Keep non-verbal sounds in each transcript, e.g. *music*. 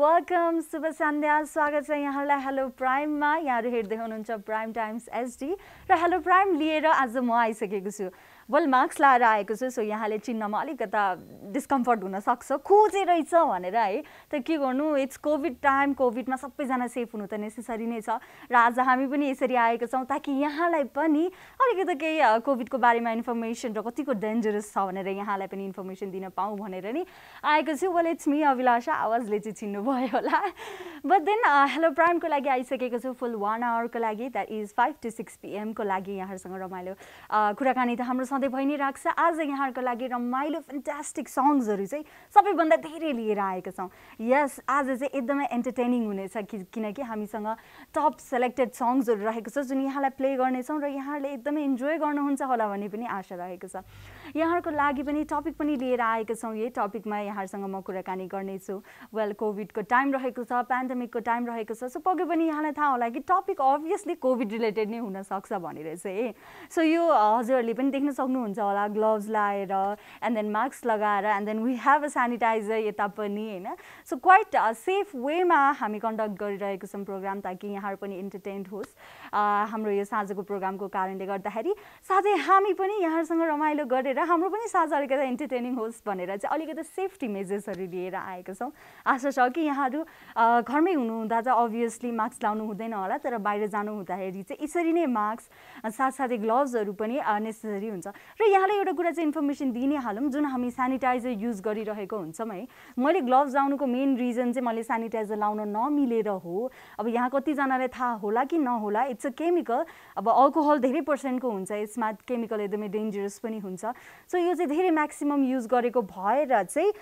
welcome शुभ सन्ध्या स्वागत छ यहाँलाई हेलो प्राइममा यहाँहरू हेर्दै हुनुहुन्छ प्राइम टाइम्स एसडी र हेलो प्राइम लिएर आज म आइसकेको छु वेल मार्क्स लाएर आएको छु सो यहाँले चिन्नमा अलिकता डिस्कम्फर्ट हुनसक्छ खोजे रहेछ भनेर है त के गर्नु इट्स कोभिड टाइम कोभिडमा सबैजना सेफ हुनु त नेसेसरी नै छ र आज हामी पनि यसरी आएका छौँ ताकि यहाँलाई पनि अलिकति केही कोभिडको बारेमा इन्फर्मेसन र कतिको डेन्जरस छ भनेर यहाँलाई पनि इन्फर्मेसन दिन पाऊँ भनेर नि आएको छु वेल इट्स मी अभिलाषा आवाजले चाहिँ चिन्नुभयो होला बट देन हेलो प्राइमको लागि आइसकेको छु फुल वान आवरको लागि that is five to six पिएमको लागि यहाँहरूसँग रमाइलो कुराकानी त हाम्रो सधैँ भइ नै राख्छ आज यहाँहरूको लागि रमाइलो फ्यान्टास्टिक सङ्ग्सहरू चाहिँ सबैभन्दा धेरै लिएर आएका छौँ यस आज चाहिँ एकदमै एन्टरटेनिङ हुनेछ किनकि हामीसँग टप सेलेक्टेड सङ्ग्सहरू रहेको छ जुन यहाँलाई प्ले गर्नेछौँ र यहाँहरूले एकदमै इन्जोय गर्नुहुन्छ होला भन्ने पनि आशा रहेको छ यहाँहरूको लागि पनि टपिक पनि लिएर आएका छौँ यही टपिकमा यहाँहरूसँग म कुराकानी गर्नेछु वेल कोभिडको टाइम रहेको छ पेन्डेमिकको टाइम रहेको छ सो पक्कै पनि यहाँलाई थाहा होला कि टपिक अभियसली कोभिड रिलेटेड नै हुनसक्छ भनेर चाहिँ सो यो हजुरहरूले पनि देख्न सक्नुहुन्छ होला ग्लोभ्स लाएर एन्ड देन मास्क लगाएर and then we have a sanitiser यता पनि होइन सो क्वाइट सेफ वेमा हामी कन्डक्ट गरिरहेको छौँ प्रोग्राम ताकि यहाँहरू पनि इन्टरटेन्ड होस् हाम्रो यो साँझको प्रोग्रामको कारणले गर्दाखेरि साथै हामी पनि यहाँहरूसँग रमाइलो गरेर हाम्रो पनि साँझ अलिकति इन्टरटेनिङ होस् भनेर चाहिँ अलिकति सेफ्टी मेजर्सहरू लिएर आएका छौँ आशा छ कि यहाँहरू घरमै हुनुहुँदा चाहिँ अभियसली मास्क लाउनु हुँदैन होला तर बाहिर जानु हुँदाखेरि चाहिँ यसरी नै मास्क साथसाथै ग्लोभ्सहरू पनि नेसेसरी हुन्छ र यहाँलाई एउटा कुरा चाहिँ इन्फर्मेसन नै हालौँ जुन हामी सेनिटाइजर युज गरिरहेको हुन्छौँ है मैले ग्लोभ्स लाउनुको मेन रिजन चाहिँ मैले सेनिटाइजर लाउन नमिलेर हो अब यहाँ कतिजनालाई थाहा होला कि नहोला इट्स अ केमिकल अब अल्कोहल धेरै पर्सेन्टको हुन्छ यसमा केमिकल एकदमै डेन्जरस पनि हुन्छ सो यो चाहिँ धेरै म्याक्सिमम् युज गरेको भएर चाहिँ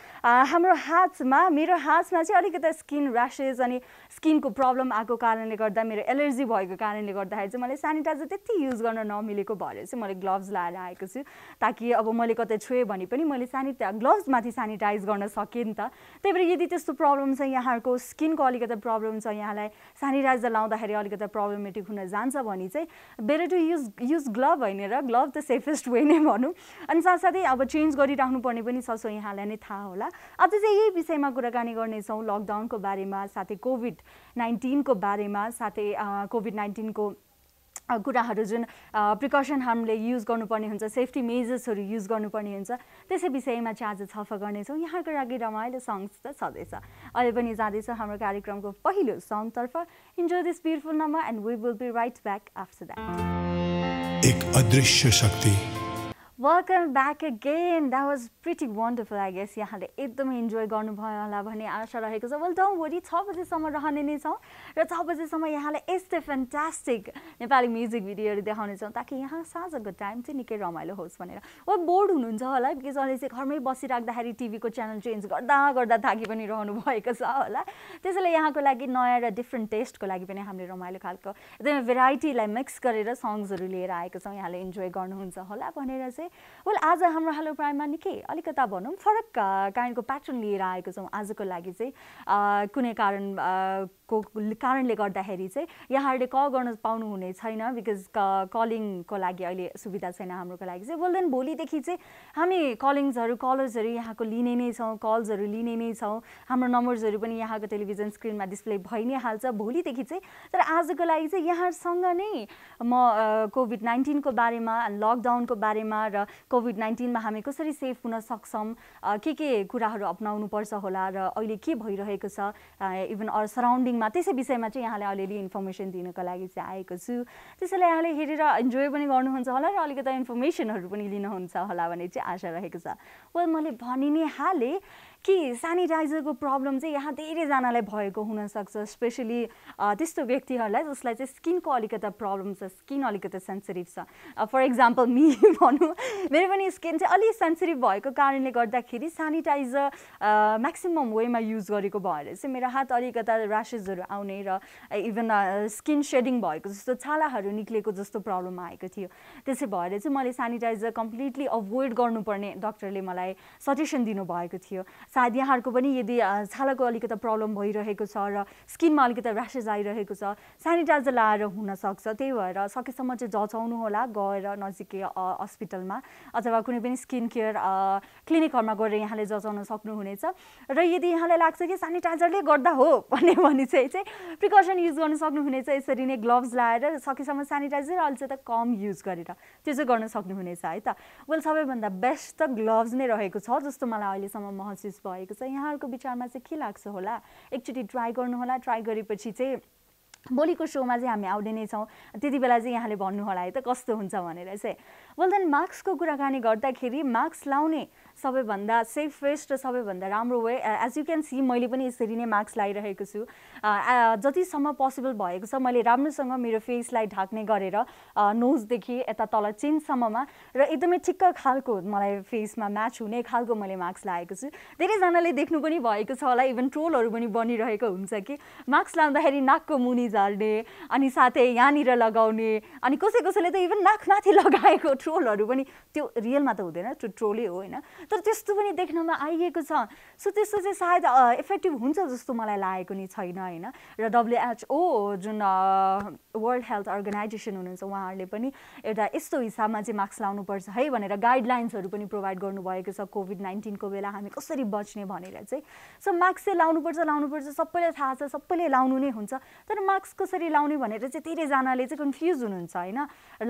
हाम्रो हातमा मेरो हातमा चाहिँ अलिकति स्किन ऱ्यासेस अनि स्किनको प्रब्लम आएको कारणले गर्दा मेरो एलर्जी भएको कारणले गर्दाखेरि चाहिँ मलाई सेनिटाइजर त्यति युज गर्न नमिलेको भएर चाहिँ मैले ग्लोभ्स लाएर आएको छु ताकि अब मैले कतै छोएँ भने पनि मैले सेनिटा ग्लोभ्समाथि सेनिटाइज गर्न सकेँ नि त त्यही भएर यदि त्यस्तो प्रब्लम छ यहाँहरूको स्किनको अलिकति प्रब्लम छ यहाँलाई सेनिटाइजर लाउँदाखेरि अलिकति प्रब्लमेटिक हुन जान्छ भने चाहिँ better to use use glove होइन र ग्लभ द सेफेस्ट वे नै भनौँ अनि साथसाथै अब चेन्ज गरिराख्नु पर्ने पनि छ सो यहाँलाई नै थाहा होला अब चाहिँ यही विषयमा कुराकानी गर्नेछौँ लकडाउनको बारेमा साथै कोभिड नाइन्टिनको बारेमा साथै कोभिड नाइन्टिनको कुराहरू जुन प्रिकसन हामीले युज गर्नुपर्ने हुन्छ सेफ्टी मेजर्सहरू युज गर्नुपर्ने हुन्छ त्यसै विषयमा चाहिँ आज छलफल गर्नेछौँ यहाँको लागि रमाइलो सङ्ग्स त छँदैछ अहिले पनि जाँदैछ हाम्रो कार्यक्रमको पहिलो सङ्गतर्फ enjoy this beautiful number and we will be right back after that एक अदृश्य शक्ति welcome back again that was pretty wonderful I guess यहाँले एकदमै इन्जोय गर्नुभयो होला भन्ने आशा रहेको छ वेल डोन्ट वरी छ बजीसम्म रहने नै छौँ र छ बजीसम्म यहाँलाई यस्तै फ्यान्टास्टिक नेपाली म्युजिक भिडियोहरू देखाउनेछौँ ताकि यहाँ साँझको टाइम चाहिँ निकै रमाइलो होस् भनेर वा बोर्ड हुनुहुन्छ होला बिकज अहिले चाहिँ घरमै बसिराख्दाखेरि टिभीको च्यानल चेन्ज गर्दा गर्दा थाकि पनि रहनु भएको छ होला त्यसैले यहाँको लागि नयाँ र डिफ्रेन्ट टेस्टको लागि पनि हामीले रमाइलो खालको एकदमै भेराइटीलाई मिक्स गरेर सङ्ग्सहरू लिएर आएको छौँ यहाँले इन्जोय गर्नुहुन्छ होला भनेर चाहिँ वेल आज हाम्रो हालो प्राइममा निकै अलिकता भनौँ फरक कारणको प्याटर्न लिएर आएको छौँ आजको लागि चाहिँ कुनै कारण को कारणले गर्दाखेरि चाहिँ यहाँहरूले कल गर्न पाउनुहुने छैन बिकज कलिङको लागि अहिले सुविधा छैन हाम्रोको लागि चाहिँ वेल देन भोलिदेखि चाहिँ हामी कलिङ्सहरू कलर्सहरू यहाँको लिने नै छौँ कल्सहरू लिने नै छौँ हाम्रो नम्बर्सहरू पनि यहाँको टेलिभिजन स्क्रिनमा डिस्प्ले भइ नै हाल्छ भोलिदेखि चाहिँ तर आजको लागि चाहिँ यहाँसँग नै म कोभिड नाइन्टिनको बारेमा लकडाउनको बारेमा र र कोभिड नाइन्टिनमा हामी कसरी सेफ हुन सक्छौँ के के कुराहरू अप्नाउनुपर्छ होला र अहिले के भइरहेको छ इभन अरू सराउन्डिङमा त्यसै विषयमा चाहिँ यहाँले अलिअलि इन्फर्मेसन दिनको लागि चाहिँ आएको छु त्यसैले यहाँले हेरेर इन्जोय पनि गर्नुहुन्छ होला र अलिकति इन्फर्मेसनहरू पनि लिनुहुन्छ होला भन्ने चाहिँ आशा रहेको छ वेल मैले भनि नै हालेँ कि सेनिटाइजरको प्रब्लम चाहिँ यहाँ धेरैजनालाई भएको हुनसक्छ स्पेसली त्यस्तो व्यक्तिहरूलाई जसलाई चाहिँ स्किनको अलिकति प्रब्लम छ स्किन अलिकति सेन्सिटिभ छ फर इक्जाम्पल मि भनौँ मेरो पनि स्किन चाहिँ अलिक सेन्सिटिभ भएको कारणले गर्दाखेरि सेनिटाइजर म्याक्सिमम् वेमा युज गरेको भएर चाहिँ मेरो हात अलिकता ऱ्यासेसहरू आउने र इभन स्किन सेडिङ भएको जस्तो छालाहरू निक्लेको जस्तो प्रब्लम आएको थियो त्यसै भएर चाहिँ मैले सेनिटाइजर कम्प्लिटली अभोइड गर्नुपर्ने डक्टरले मलाई सजेसन दिनुभएको थियो सायद यहाँहरूको पनि यदि छालाको अलिकति प्रब्लम भइरहेको छ र स्किनमा अलिकति ऱ्यासेस आइरहेको छ सेनिटाइजर लाएर हुनसक्छ त्यही भएर सकेसम्म चाहिँ जचाउनु होला गएर नजिकै हस्पिटलमा अथवा कुनै पनि स्किन केयर क्लिनिकहरूमा गएर यहाँले जचाउन सक्नुहुनेछ र यदि यहाँलाई लाग्छ कि सेनिटाइजरले गर्दा हो भन्यो भने चाहिँ चाहिँ प्रिकसन युज गर्न सक्नुहुनेछ यसरी नै ग्लोभ्स लाएर सकेसम्म सेनिटाइजर अलिकति कम युज गरेर त्यो चाहिँ गर्न सक्नुहुनेछ है त वेल सबैभन्दा बेस्ट त ग्लोभ्स नै रहेको छ जस्तो मलाई अहिलेसम्म महसुस भएको छ यहाँहरूको विचारमा चाहिँ के लाग्छ होला एकचोटि ट्राई गर्नुहोला ट्राई गरेपछि चाहिँ भोलिको सोमा चाहिँ हामी आउने नै छौँ त्यति बेला चाहिँ यहाँले भन्नु होला है त कस्तो हुन्छ भनेर चाहिँ वेल देन मास्कको कुराकानी गर्दाखेरि मार्क्स लाउने सबैभन्दा सेफेस्ट र सबैभन्दा राम्रो way as you can see मैले पनि यसरी नै मार्क्स लगाइरहेको छु जतिसम्म पोसिबल भएको छ मैले राम्रोसँग मेरो फेसलाई ढाक्ने गरेर नोजदेखि यता तल चिनसम्ममा र एकदमै ठिक्क खालको मलाई फेसमा म्याच हुने खालको मैले मार्क्स लगाएको छु धेरैजनाले देख्नु पनि भएको छ होला इभन ट्रोलहरू पनि बनिरहेको हुन्छ कि मार्क्स लाउँदाखेरि नाकको मुनि झाल्ने अनि साथै यहाँनिर लगाउने अनि कसै कसैले त इभन नाकमाथि लगाएको ट्रोलहरू पनि त्यो रियलमा त हुँदैन त्यो ट्रोलै हो होइन तर त्यस्तो पनि देख्नमा आइएको छ सो त्यस्तो चाहिँ सायद इफेक्टिभ हुन्छ जस्तो मलाई लागेको नि छैन होइन र WHO June world health organisation हुनुहुन्छ उहाँहरूले पनि एउटा यस्तो हिसाबमा चाहिँ मास्क लाउनुपर्छ है भनेर गाइडलाइन्सहरू पनि प्रोभाइड गर्नुभएको छ कोभिड नाइन्टिनको बेला हामी कसरी बच्ने भनेर चाहिँ सो मास्क चाहिँ लाउनुपर्छ लाउनुपर्छ सबैलाई थाहा छ सबैले लाउनु नै हुन्छ तर मास्क कसरी लाउने भनेर चाहिँ धेरैजनाले चाहिँ कन्फ्युज हुनुहुन्छ होइन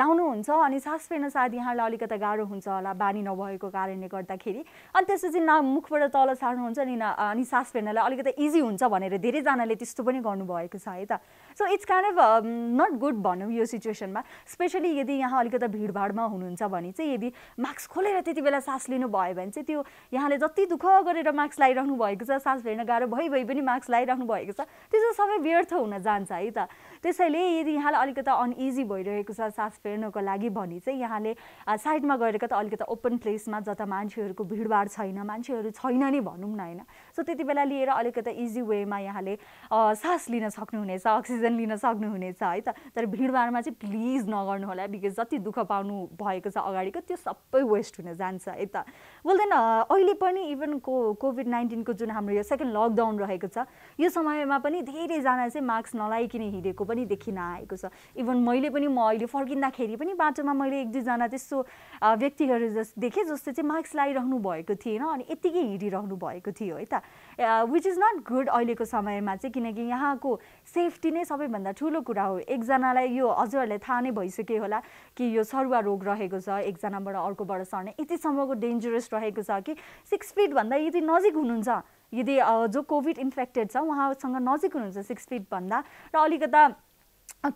लाउनुहुन्छ अनि सास फेर्न सायद यहाँलाई अलिकति गाह्रो हुन्छ होला बानी नभएको कारणले गर्दाखेरि अनि त्यसपछि न मुखबाट तल सार्नुहुन्छ नि न अनि सास फेर्नलाई अलिकति इजी हुन्छ भनेर धेरैजनाले त्यस्तो पनि गर्नुभएको छ है त so it's kind of not good भनौँ यो सिचुएसनमा स्पेसली यदि यहाँ अलिकति भिडभाडमा हुनुहुन्छ भने चाहिँ यदि मास्क खोलेर त्यति बेला सास भयो भने चाहिँ त्यो यहाँले जति दुःख गरेर मास्क लगाइराख्नु भएको छ सास फेर्न गाह्रो भइ भइ पनि मास्क लगाइराख्नु भएको छ त्यो चाहिँ सबै व्यर्थ हुन जान्छ है त त्यसैले यदि यहाँलाई अलिकति अनइजी भइरहेको छ सास फेर्नको लागि भने चाहिँ यहाँले साइडमा गएर त अलिकति ओपन प्लेसमा जता मान्छेहरूको भिडभाड छैन मान्छेहरू छैन नै भनौँ न होइन सो त्यति बेला लिएर अलिकति इजी वेमा यहाँले सास लिन सक्नुहुनेछ अक्सिजन लिन सक्नुहुनेछ है त तर भिडभाडमा चाहिँ प्लिज नगर्नुहोला बिकज जति दुःख पाउनु भएको छ अगाडिको त्यो सबै वेस्ट हुन जान्छ है त बोल्दैन अहिले पनि इभन को कोभिड नाइन्टिनको जुन हाम्रो यो सेकेन्ड लकडाउन रहेको छ यो समयमा पनि धेरैजना चाहिँ मास्क नलाइकन हिँडेको पनि देखिन आएको छ इभन मैले पनि म अहिले फर्किँदाखेरि पनि बाटोमा मैले एक दुईजना त्यस्तो व्यक्तिहरू जस देखेँ जस्तो चाहिँ मास्क लगाइरहनु भएको थिएन अनि यत्तिकै हिँडिरहनु भएको थियो है त विच इज नट गुड अहिलेको समयमा चाहिँ किनकि यहाँको सेफ्टी नै सबैभन्दा ठुलो कुरा हो एकजनालाई यो हजुरहरूलाई थाहा नै भइसक्यो होला कि यो सरुवा रोग रहेको छ एकजनाबाट अर्कोबाट सर्ने यतिसम्मको डेन्जरस रहेको छ कि सिक्स फिटभन्दा यति नजिक हुनुहुन्छ यदि जो कोभिड इन्फेक्टेड छ उहाँसँग नजिक हुनुहुन्छ सिक्स फिटभन्दा र अलिकता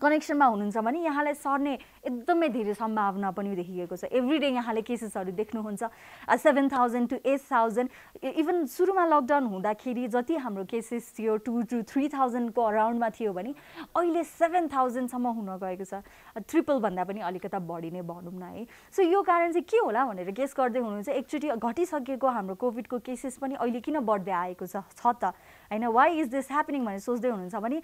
कनेक्सनमा हुनुहुन्छ भने यहाँलाई सर्ने एकदमै धेरै सम्भावना पनि देखिएको छ एभ्री डे यहाँले केसेसहरू देख्नुहुन्छ seven thousand two eight thousand even सुरुमा लकडाउन हुँदाखेरि जति हाम्रो केसेस थियो टु टु थ्री थाउजन्डको अराउन्डमा थियो भने अहिले सेभेन थाउजन्डसम्म हुन गएको छ ट्रिपलभन्दा पनि अलिकता बढी नै भनौँ न है सो यो कारण चाहिँ के होला भनेर केस गर्दै हुनुहुन्छ एकचोटि घटिसकेको हाम्रो कोभिडको केसेस पनि अहिले किन बढ्दै आएको छ त होइन वाइ इज दिस ह्यापनिङ भनेर सोच्दै हुनुहुन्छ भने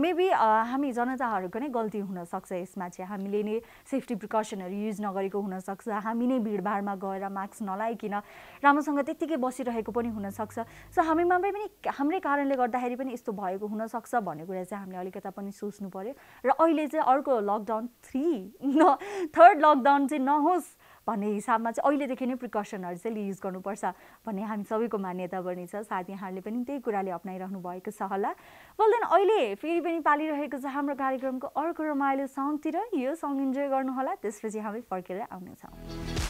मेबी हामी जनताहरूको नै गल्ती हुनसक्छ यसमा चाहिँ हामीले नै सेफ्टी प्रिकसनहरू युज नगरेको हुनसक्छ हामी नै भिडभाडमा गएर मास्क नलाइकन राम्रोसँग त्यत्तिकै बसिरहेको पनि हुनसक्छ सो हामीमा पनि हाम्रै कारणले गर्दाखेरि पनि यस्तो भएको हुनसक्छ भन्ने कुरा चाहिँ हामीले अलिकता पनि सोच्नु पऱ्यो र अहिले चाहिँ अर्को लकडाउन थ्री *laughs* न थर्ड लकडाउन चाहिँ नहोस् भन्ने हिसाबमा चाहिँ अहिलेदेखि नै प्रिकसनहरू चाहिँ युज गर्नुपर्छ भन्ने हामी सबैको मान्यता पनि छ सायद यहाँहरूले पनि त्यही कुराले अप्नाइरहनु भएको छ होला वेल देन अहिले फेरि पनि पालिरहेको छ हाम्रो कार्यक्रमको अर्को रमाइलो सङ्गतिर यो सङ्ग इन्जोय गर्नुहोला त्यसपछि हामी फर्केर आउनेछौँ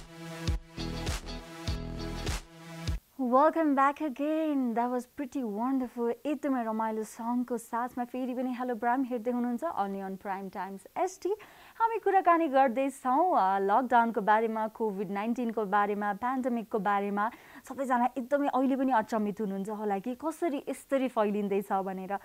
welcome back again that was pretty wonderful एकदमै रमाइलो सङ्गको साथमा फेरि पनि हेलो ब्राम हेर्दै हुनुहुन्छ अनि अन प्राइम टाइम्स एसटी हामी कुराकानी गर्दैछौँ लकडाउनको बारेमा कोभिड नाइन्टिनको बारेमा पेन्डेमिकको बारेमा सबैजना एकदमै अहिले पनि अचम्मित हुनुहुन्छ होला कि कसरी यसरी फैलिँदैछ भनेर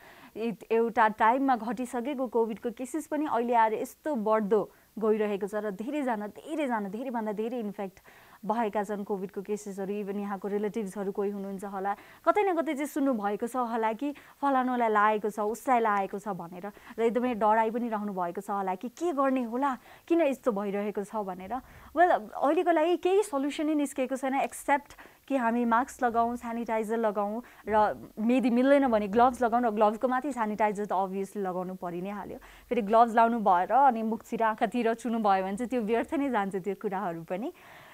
एउटा टाइममा घटिसकेको कोभिडको केसेस पनि अहिले आएर यस्तो बढ्दो गइरहेको छ र धेरैजना धेरैजना धेरैभन्दा धेरै इन्फेक्ट भएका छन् कोभिडको केसेसहरू इभन यहाँको रिलेटिभ्सहरू कोही हुनुहुन्छ होला कतै न कतै चाहिँ सुन्नुभएको छ होला कि फलानुलाई लागेको छ उसलाई लागेको छ भनेर र एकदमै डराइ पनि रहनु भएको छ होला कि के गर्ने होला किन यस्तो भइरहेको छ भनेर वेल अहिलेको लागि केही सल्युसनै निस्केको छैन एक्सेप्ट कि हामी मास्क लगाउँ सेनिटाइजर लगाउँ र मेदी मिल्दैन भने ग्लोभ्स लगाउँ र ग्लोभ्सको माथि सेनिटाइजर त अभियसली लगाउनु परि नै हाल्यो फेरि ग्लोभ्स लाउनु भएर अनि मुखतिर आँखातिर चुनु भयो भने चाहिँ त्यो व्यर्थ नै जान्छ त्यो कुराहरू पनि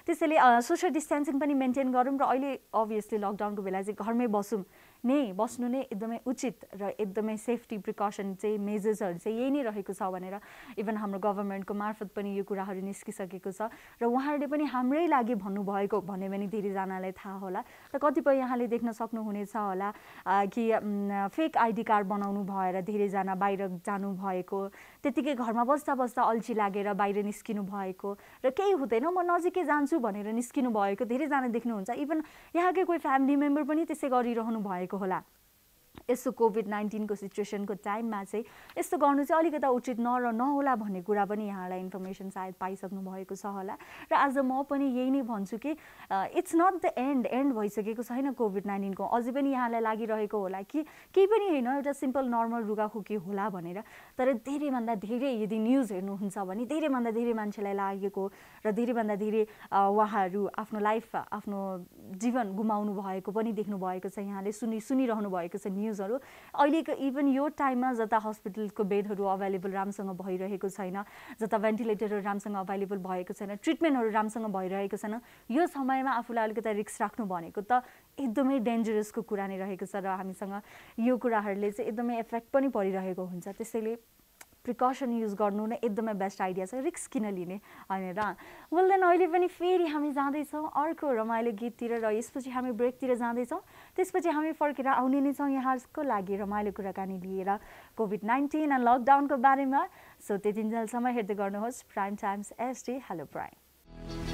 त्यसैले सोसियल डिस्टेन्सिङ पनि मेन्टेन गरौँ र अहिले अभियसली लकडाउनको बेला चाहिँ घरमै बसौँ नै बस्नु नै एकदमै उचित र एकदमै सेफ्टी प्रिकसन चाहिँ मेजर्सहरू चाहिँ यही नै रहेको छ भनेर इभन हाम्रो गभर्मेन्टको मार्फत पनि यो कुराहरू निस्किसकेको छ र उहाँहरूले पनि हाम्रै लागि भन्नुभएको भन्यो भने धेरैजनालाई थाहा होला र कतिपय यहाँले देख्न सक्नुहुनेछ होला कि फेक आइडी कार्ड बनाउनु भएर धेरैजना बाहिर जानुभएको त्यतिकै घरमा बस्दा बस्दा अल्छी लागेर बाहिर निस्किनु भएको र केही हुँदैन म नजिकै जान्छु भनेर निस्किनु भएको धेरैजना देख्नुहुन्छ इभन यहाँकै कोही फ्यामिली मेम्बर पनि त्यसै गरिरहनु भएको होला यस्तो कोभिड नाइन्टिनको सिचुएसनको टाइममा चाहिँ यस्तो गर्नु चाहिँ अलिकति उचित न नर नहोला भन्ने कुरा पनि यहाँलाई इन्फर्मेसन सायद पाइसक्नु भएको छ होला र आज म पनि यही नै भन्छु कि it's not the end end भइसकेको छैन कोभिड नाइन्टिनको अझै पनि यहाँलाई लागिरहेको होला कि केही पनि होइन एउटा सिम्पल नर्मल रुगाखोकी होला भनेर तर धेरैभन्दा धेरै यदि न्युज हेर्नुहुन्छ भने धेरैभन्दा धेरै मान्छेलाई लागेको र धेरैभन्दा धेरै उहाँहरू आफ्नो लाइफ आफ्नो जीवन गुमाउनु भएको पनि देख्नुभएको छ यहाँले सुनि सुनिरहनु भएको छ न्युज न्युजहरू अहिलेको इभन यो टाइममा जता हस्पिटलको बेडहरू अभाइलेबल राम्रोसँग भइरहेको छैन जता भेन्टिलेटरहरू राम्रोसँग अभाइलेबल भएको छैन ट्रिटमेन्टहरू राम्रोसँग भइरहेको छैन यो समयमा आफूलाई अलिकति रिक्स राख्नु भनेको त एकदमै डेन्जरसको कुरा नै रहेको छ र हामीसँग यो कुराहरूले चाहिँ एकदमै एफेक्ट पनि परिरहेको हुन्छ त्यसैले प्रिकसन युज गर्नु नै एकदमै बेस्ट आइडिया छ रिक्स किन लिने भनेर वेल देन अहिले पनि फेरि हामी जाँदैछौँ अर्को रमाइलो गीततिर र यसपछि हामी ब्रेकतिर जाँदैछौँ त्यसपछि हामी फर्केर आउने नै छौँ यहाँको लागि रमाइलो कुराकानी लिएर कोभिड नाइन्टिन एन्ड लकडाउनको बारेमा सो जेलसम्म हेर्दै गर्नुहोस् prime times SD hello prime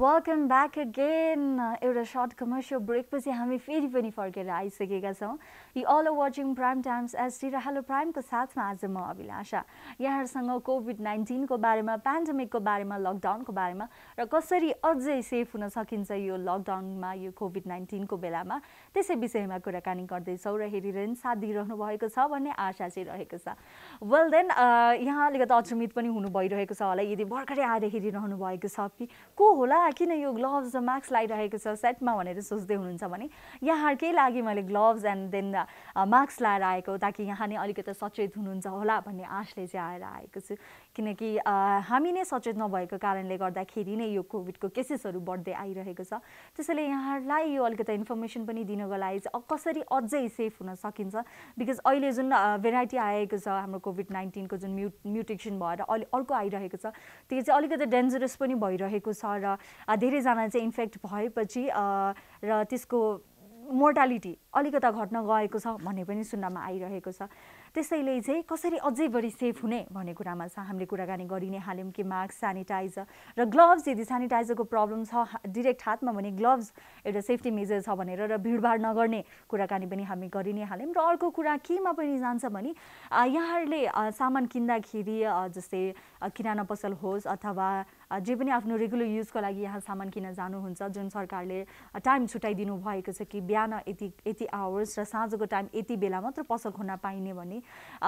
welcome back again एउटा सर्ट कमर्सियल ब्रेकपछि हामी फेरि पनि फर्केर आइसकेका छौँ यी all over watching prime times SD र हेलो प्राइमको साथमा आज म अभिलाषा यहाँहरूसँग कोभिड नाइन्टिनको बारेमा पेन्डेमिकको बारेमा लकडाउनको बारेमा र कसरी अझै सेफ हुन सकिन्छ यो लकडाउनमा यो कोभिड नाइन्टिनको बेलामा त्यसै विषयमा कुराकानी गर्दैछौँ र हेरिरहनु साथ दिइरहनु भएको छ भन्ने आशा चाहिँ रहेको छ वेल देन यहाँ अलिकति अचम्मित पनि हुनु भइरहेको छ होला यदि भर्खरै आएर हेरिरहनु भएको छ कि को होला किन यो ग्लोभ्स र मास्क लगाइरहेको छ सेटमा भनेर सोच्दै हुनुहुन्छ भने यहाँकै लागि मैले ग्लोभ्स एन्ड देन मास्क लाएर आएको ताकि यहाँ नै अलिकति सचेत हुनुहुन्छ होला भन्ने आशले चाहिँ आएर आएको छु किनकि हामी नै सचेत नभएको कारणले गर्दाखेरि नै यो कोभिडको केसेसहरू बढ्दै आइरहेको छ त्यसैले यहाँहरूलाई यो अलिकति इन्फर्मेसन पनि दिनको लागि कसरी अझै सेफ हुन सकिन्छ बिकज अहिले जुन भेराइटी आएको छ हाम्रो कोभिड नाइन्टिनको जुन म्यु म्युटेसन भएर अहिले अर्को आइरहेको छ त्यो चाहिँ अलिकति डेन्जरस पनि भइरहेको छ र धेरैजना चाहिँ इन्फेक्ट भएपछि र त्यसको मोर्टालिटी अलिकता घट्न गएको छ भन्ने पनि सुन्नमा आइरहेको छ त्यसैले चाहिँ कसरी अझै बढी सेफ हुने भन्ने कुरामा चाहिँ हामीले कुराकानी गरि नै हाल्यौँ कि मास्क सेनिटाइजर र ग्लोभ्स यदि सेनिटाइजरको प्रब्लम छ डिरेक्ट हातमा भने ग्लोभ्स एउटा सेफ्टी मेजर छ भनेर र भिडभाड नगर्ने कुराकानी पनि हामी गरि नै हाल्यौँ र अर्को कुरा केमा पनि जान्छ भने यहाँहरूले सामान किन्दाखेरि जस्तै किराना पसल होस् अथवा जे पनि आफ्नो रेगुलर युजको लागि यहाँ सामान किन जानुहुन्छ जुन सरकारले टाइम छुट्याइदिनु भएको छ कि बिहान यति यति आवर्स र साँझको टाइम यति बेला मात्र पसल खोल्न पाइने भन्ने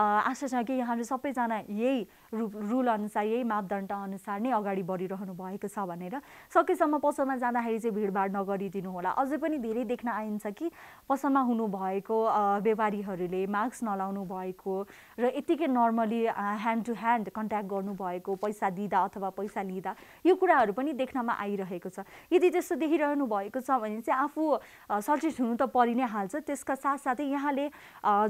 आशा छ कि यहाँहरू सबैजना यही रु रुल अनुसार यही मापदण्ड अनुसार नै अगाडि बढिरहनु भएको छ भनेर सकेसम्म पसलमा जाँदाखेरि चाहिँ भिडभाड नगरिदिनु होला अझै पनि धेरै देख्न आइन्छ कि पसलमा हुनुभएको व्यापारीहरूले मास्क नलाउनु भएको र यत्तिकै normally hand to hand contact गर्नुभएको पैसा दिँदा अथवा पैसा लिँदा यो कुराहरू पनि देख्नमा आइरहेको छ यदि त्यस्तो देखिरहनु भएको छ भने चाहिँ आफू सचेत हुनु त परि नै हाल्छ त्यसका साथसाथै यहाँले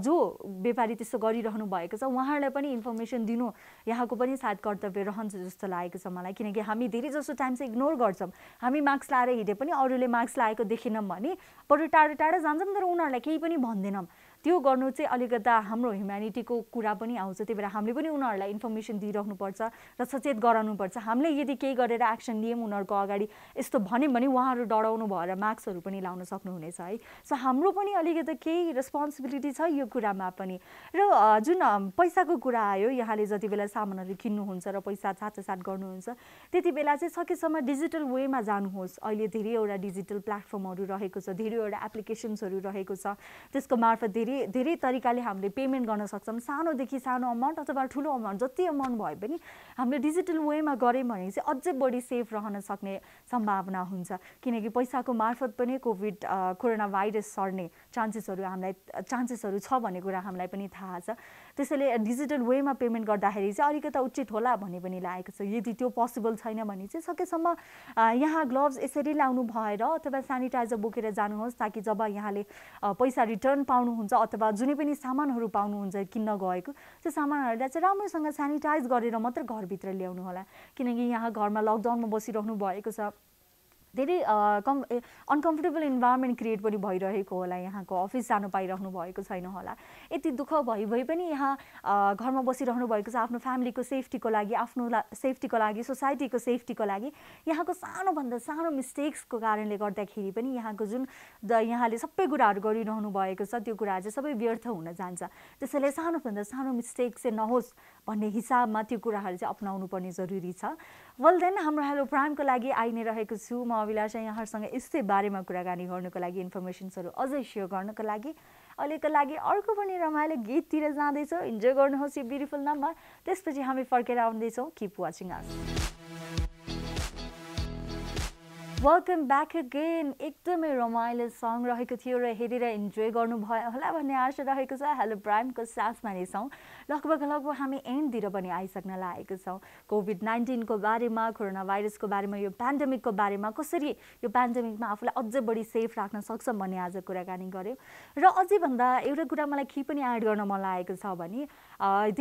जो व्यापारी त्यस्तो गरिरहनु भएको छ उहाँहरूलाई पनि इन्फर्मेसन दिनु यहाँको पनि सायद कर्तव्य रहन्छ जस्तो लागेको छ मलाई किनकि हामी धेरै जसो टाइम चाहिँ इग्नोर गर्छौँ हामी मार्क्स लाएर हिँडे पनि अरूले मार्क्स लाएको देखेनौँ भने बरु टाढो टाढो जान्छौँ तर उनीहरूलाई केही पनि भन्दैनौँ त्यो गर्नु चाहिँ अलिकता हाम्रो ह्युम्यानिटीको कुरा पनि आउँछ त्यही भएर हामीले पनि उनीहरूलाई इन्फर्मेसन दिइराख्नुपर्छ र सचेत गराउनुपर्छ हामीले यदि केही गरेर एक्सन लियौँ उनीहरूको अगाडि यस्तो भन्यौँ भने उहाँहरू डराउनु भएर मार्क्सहरू पनि लाउन सक्नुहुनेछ है सो हाम्रो पनि अलिकति केही रेस्पोन्सिबिलिटी छ यो कुरामा पनि र जुन पैसाको कुरा आयो यहाँले जति बेला सामानहरू किन्नुहुन्छ र पैसा छाटासाट गर्नुहुन्छ त्यति बेला चाहिँ सकेसम्म डिजिटल वेमा जानुहोस् अहिले धेरैवटा डिजिटल प्लेटफर्महरू रहेको छ धेरैवटा एप्लिकेसन्सहरू रहेको छ त्यसको मार्फत धेरै धेरै धेरै तरिकाले हामीले पेमेन्ट गर्न सक्छौँ सानोदेखि सानो अमाउन्ट अथवा ठुलो अमाउन्ट जति अमाउन्ट भए पनि हामीले डिजिटल वेमा गऱ्यौँ भने चाहिँ अझै बढी सेफ रहन सक्ने सम्भावना हुन्छ किनकि पैसाको मार्फत पनि कोभिड कोरोना भाइरस सर्ने चान्सेसहरू हामीलाई चान्सेसहरू छ भन्ने कुरा हामीलाई पनि थाहा छ त्यसैले डिजिटल वेमा पेमेन्ट गर्दाखेरि चाहिँ अलिकति उचित होला भन्ने पनि लागेको छ यदि त्यो पोसिबल छैन भने चाहिँ सकेसम्म यहाँ ग्लोभ्स यसरी ल्याउनु भएर अथवा सेनिटाइजर बोकेर जानुहोस् ताकि जब यहाँले पैसा रिटर्न पाउनुहुन्छ अथवा जुनै पनि सामानहरू पाउनुहुन्छ किन्न गएको त्यो सामानहरूलाई चाहिँ राम्रोसँग सेनिटाइज गरेर मात्र घरभित्र ल्याउनु होला किनकि यहाँ घरमा लकडाउनमा बसिरहनु भएको छ धेरै कम् अनकम्फर्टेबल इन्भाइरोमेन्ट क्रिएट पनि भइरहेको होला यहाँको अफिस जानु पाइरहनु भएको छैन होला यति दुःख भइ भए पनि यहाँ घरमा बसिरहनु भएको छ आफ्नो फ्यामिलीको सेफ्टीको लागि आफ्नो सेफ्टीको लागि सोसाइटीको सेफ्टीको लागि यहाँको सानोभन्दा सानो मिस्टेक्सको कारणले गर्दाखेरि पनि यहाँको जुन द यहाँले सबै कुराहरू गरिरहनु भएको छ त्यो कुराहरू चाहिँ सबै व्यर्थ हुन जान्छ त्यसैले सानोभन्दा सानो मिस्टेक चाहिँ नहोस् भन्ने हिसाबमा त्यो कुराहरू चाहिँ अप्नाउनु पर्ने जरुरी छ वेल देन हाम्रो हेलो प्राइमको लागि आइ नै रहेको छु म अभिलाषा यहाँहरूसँग यस्तै बारेमा कुराकानी गर्नुको लागि इन्फर्मेसन्सहरू अझै सेयर गर्नको लागि अहिलेको लागि अर्को पनि रमाइलो गीततिर जाँदैछौँ इन्जोय गर्नुहोस् यो ब्युटिफुल नम्बर त्यसपछि हामी फर्केर आउँदैछौँ किप वाचिङ आज वेलकम ब्याक अगेन एकदमै रमाइलो सङ रहेको थियो र हेरेर इन्जोय गर्नुभयो होला भन्ने आशा रहेको छ हेलो प्राइमको सास नै छौँ लगभग लगभग हामी एन्डतिर पनि आइसक्न लागेको छौँ कोभिड नाइन्टिनको बारेमा कोरोना भाइरसको बारेमा यो पेन्डेमिकको बारेमा कसरी यो पेन्डेमिकमा आफूलाई अझै बढी सेफ राख्न सक्छौँ भन्ने आज कुराकानी गऱ्यौँ र अझै भन्दा एउटा कुरा मलाई के पनि एड गर्न मन लागेको छ भने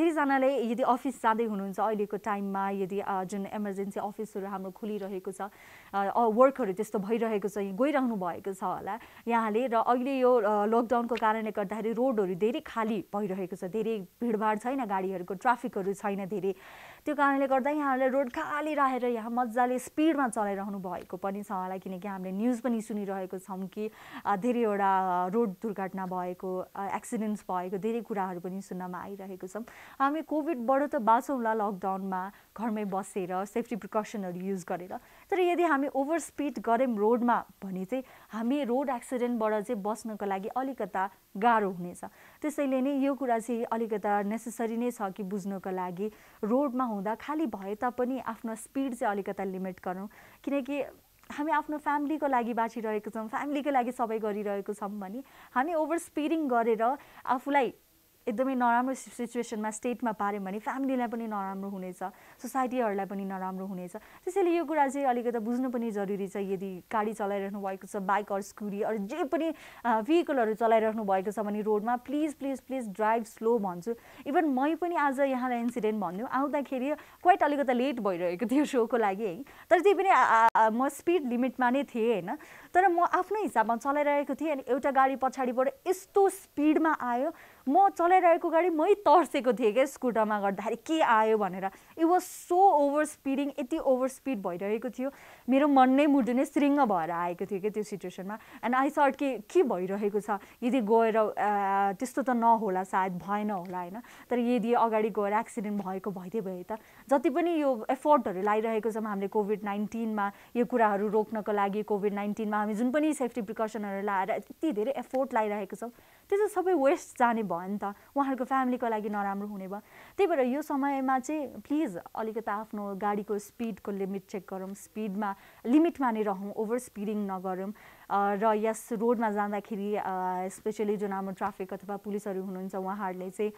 धेरैजनाले यदि अफिस जाँदै हुनुहुन्छ अहिलेको टाइममा यदि जुन इमर्जेन्सी अफिसहरू हाम्रो खुलिरहेको छ वर्क वर्कहरू त्यस्तो भइरहेको छ गइरहनु भएको छ होला यहाँले र अहिले यो लकडाउनको कारणले गर्दाखेरि रोडहरू धेरै खाली भइरहेको छ धेरै भिडभाड छैन गाडीहरूको ट्राफिकहरू छैन धेरै त्यो कारणले गर्दा यहाँहरूले रोड खाली राखेर यहाँ मजाले स्पिडमा चलाइरहनु भएको पनि छ होला किनकि हामीले न्युज पनि सुनिरहेको छौँ कि धेरैवटा रोड दुर्घटना भएको एक्सिडेन्ट्स भएको धेरै कुराहरू पनि सुन्नमा आइरहेको छौँ हामी कोभिडबाट त बाँचौँला लकडाउनमा घरमै बसेर सेफ्टी प्रिकसनहरू युज गरेर तर यदि हामी ओभर स्पिड गऱ्यौँ रोडमा भने चाहिँ हामी रोड एक्सिडेन्टबाट चाहिँ बस्नको लागि अलिकता गाह्रो हुनेछ त्यसैले नै यो कुरा चाहिँ अलिकता नेसेसरी नै छ कि बुझ्नको लागि रोडमा हुँदा खालि भए तापनि आफ्नो स्पिड चाहिँ अलिकता लिमिट गरौँ किनकि हामी आफ्नो फ्यामिलीको लागि बाँचिरहेको छौँ फ्यामिलीको लागि सबै गरिरहेको छौँ भने हामी ओभर स्पिडिङ गरेर आफूलाई एकदमै नराम्रो सिचुएसनमा स्टेटमा पाऱ्यौँ भने फ्यामिलीलाई पनि नराम्रो हुनेछ सोसाइटीहरूलाई पनि नराम्रो हुनेछ त्यसैले यो कुरा चाहिँ अलिकति बुझ्नु पनि जरुरी छ यदि गाडी चलाइरहनु भएको छ बाइक अरू स्कुटी अरू जे पनि भेहिकलहरू चलाइरहनु भएको छ भने रोडमा please please please drive slow भन्छु इभन मै पनि आज यहाँलाई इन्सिडेन्ट भनिदिउँ आउँदाखेरि क्वाइट अलिकति लेट भइरहेको थियो सोको लागि है तर त्यही पनि म स्पिड लिमिटमा नै थिएँ होइन तर म आफ्नै हिसाबमा चलाइरहेको थिएँ अनि एउटा गाडी पछाडिबाट यस्तो स्पिडमा आयो म चलाइरहेको गाडी मै तर्सेको थिएँ क्या स्कुटरमा गर्दाखेरि के आयो भनेर it was so over speeding यति ओभर स्पिड भइरहेको थियो मेरो मन नै मुटु नै श्रृङ्ग भएर आएको थियो क्या त्यो सिचुएसनमा एन्ड आई सर्ट कि के भइरहेको छ यदि गएर त्यस्तो त नहोला सायद भएन होला होइन तर यदि अगाडि गएर एक्सिडेन्ट भएको भइदियो भए त जति पनि यो एफोर्टहरू लगाइरहेको छौँ हामीले कोभिड नाइन्टिनमा यो कुराहरू रोक्नको लागि कोभिड नाइन्टिनमा हामी जुन पनि सेफ्टी प्रिकसनहरू लाएर यति धेरै एफोर्ट लगाइरहेको छौँ त्यो चाहिँ सबै वेस्ट जाने भयो नि त उहाँहरूको फ्यामिलीको लागि नराम्रो हुने भयो त्यही भएर यो समयमा चाहिँ प्लिज अलिकति आफ्नो गाडीको स्पिडको लिमिट चेक गरौँ स्पिडमा लिमिटमा नै रहौँ ओभर स्पिडिङ नगरौँ र यस रोडमा जाँदाखेरि स्पेसली जुन हाम्रो ट्राफिक अथवा पुलिसहरू हुनुहुन्छ उहाँहरूले चाहिँ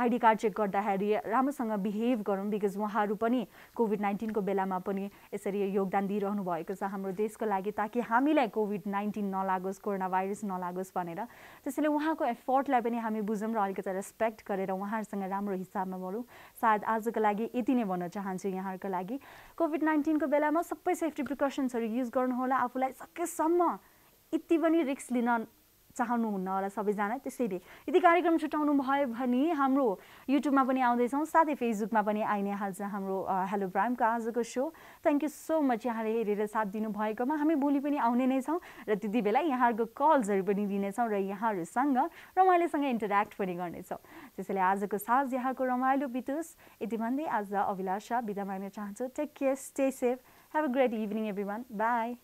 आइडी कार्ड चेक गर्दाखेरि राम्रोसँग बिहेभ गरौँ बिकज उहाँहरू पनि कोभिड नाइन्टिनको बेलामा पनि यसरी योगदान दिइरहनु भएको छ हाम्रो देशको लागि ताकि हामीलाई कोभिड नाइन्टिन नलागोस् कोरोना भाइरस नलागोस् भनेर त्यसैले उहाँको एफोर्टलाई पनि हामी बुझौँ र अलिकति रेस्पेक्ट गरेर उहाँहरूसँग राम्रो हिसाबमा बढौँ सायद आजको लागि यति नै भन्न चाहन्छु यहाँहरूको लागि कोभिड नाइन्टिनको बेलामा सबै सेफ्टी प्रिकसन्सहरू युज गर्नुहोला आफूलाई सकेसम्म यति पनि रिक्स लिन चाहनुहुन्न होला सबैजना त्यसैले यदि कार्यक्रम छुट्याउनु भयो भने हाम्रो युट्युबमा पनि आउँदैछौँ साथै फेसबुकमा पनि आइ नै हाल्छ हाम्रो हेलो ब्राइमको आजको show thank you so much यहाँले हेरेर साथ दिनुभएकोमा हामी भोलि पनि आउने नै छौँ र त्यति बेला यहाँहरूको कल्सहरू पनि दिनेछौँ र यहाँहरूसँग रमाइलोसँग इन्टरेक्ट पनि गर्नेछौँ त्यसैले आजको साथ यहाँको रमाइलो बितोस् यति भन्दै आज अभिलाषा बिदा माग्न चाहन्छु take care stay safe have a great evening everyone by